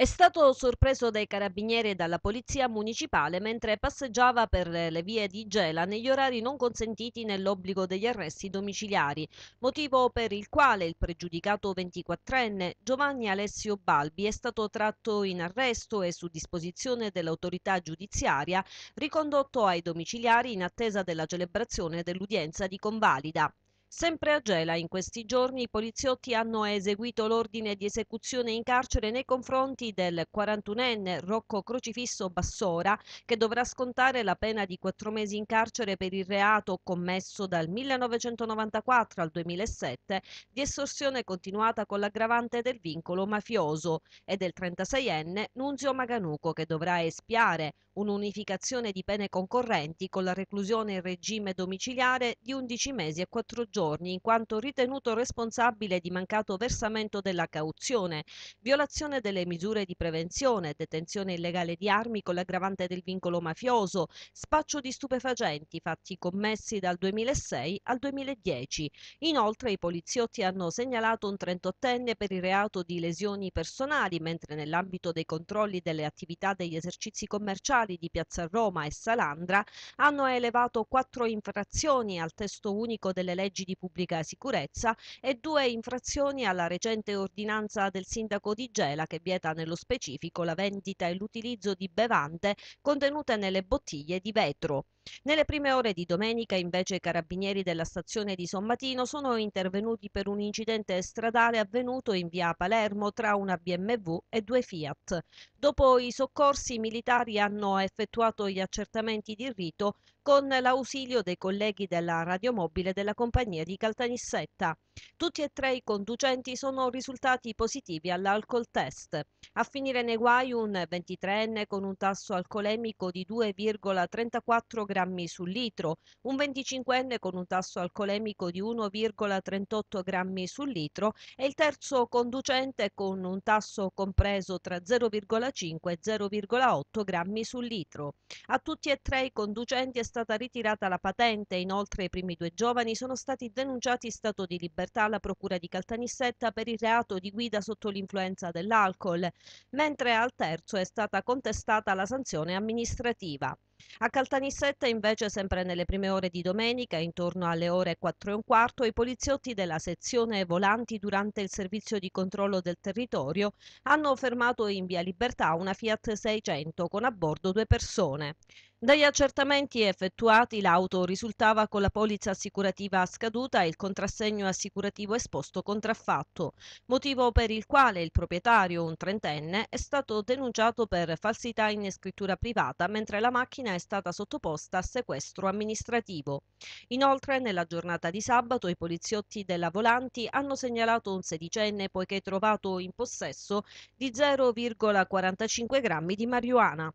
È stato sorpreso dai carabinieri e dalla polizia municipale mentre passeggiava per le vie di Gela negli orari non consentiti nell'obbligo degli arresti domiciliari, motivo per il quale il pregiudicato 24enne Giovanni Alessio Balbi è stato tratto in arresto e su disposizione dell'autorità giudiziaria ricondotto ai domiciliari in attesa della celebrazione dell'udienza di convalida. Sempre a Gela in questi giorni i poliziotti hanno eseguito l'ordine di esecuzione in carcere nei confronti del 41enne Rocco Crocifisso Bassora che dovrà scontare la pena di quattro mesi in carcere per il reato commesso dal 1994 al 2007 di estorsione continuata con l'aggravante del vincolo mafioso e del 36enne Nunzio Maganuco che dovrà espiare un'unificazione di pene concorrenti con la reclusione in regime domiciliare di 11 mesi e 4 giorni giorni in quanto ritenuto responsabile di mancato versamento della cauzione, violazione delle misure di prevenzione, detenzione illegale di armi con l'aggravante del vincolo mafioso, spaccio di stupefacenti fatti commessi dal 2006 al 2010. Inoltre i poliziotti hanno segnalato un 38enne per il reato di lesioni personali, mentre nell'ambito dei controlli delle attività degli esercizi commerciali di Piazza Roma e Salandra hanno elevato quattro infrazioni al testo unico delle leggi di di pubblica sicurezza e due infrazioni alla recente ordinanza del sindaco di Gela che vieta nello specifico la vendita e l'utilizzo di bevande contenute nelle bottiglie di vetro. Nelle prime ore di domenica invece i carabinieri della stazione di Sommatino sono intervenuti per un incidente stradale avvenuto in via Palermo tra una BMW e due Fiat. Dopo i soccorsi i militari hanno effettuato gli accertamenti di rito con l'ausilio dei colleghi della radiomobile della compagnia di Caltanissetta. Tutti e tre i conducenti sono risultati positivi all'alcol test. A finire nei guai un 23enne con un tasso alcolemico di 2,34 gradi grammi su litro, un 25enne con un tasso alcolemico di 1,38 grammi su litro e il terzo conducente con un tasso compreso tra 0,5 e 0,8 grammi su litro. A tutti e tre i conducenti è stata ritirata la patente, inoltre i primi due giovani sono stati denunciati in stato di libertà alla procura di Caltanissetta per il reato di guida sotto l'influenza dell'alcol, mentre al terzo è stata contestata la sanzione amministrativa. A Caltanissetta invece sempre nelle prime ore di domenica, intorno alle ore 4 e un quarto, i poliziotti della sezione volanti durante il servizio di controllo del territorio hanno fermato in via Libertà una Fiat 600 con a bordo due persone. Dagli accertamenti effettuati l'auto risultava con la polizza assicurativa scaduta e il contrassegno assicurativo esposto contraffatto, motivo per il quale il proprietario, un trentenne, è stato denunciato per falsità in scrittura privata mentre la macchina è stata sottoposta a sequestro amministrativo. Inoltre nella giornata di sabato i poliziotti della Volanti hanno segnalato un sedicenne poiché trovato in possesso di 0,45 grammi di marijuana.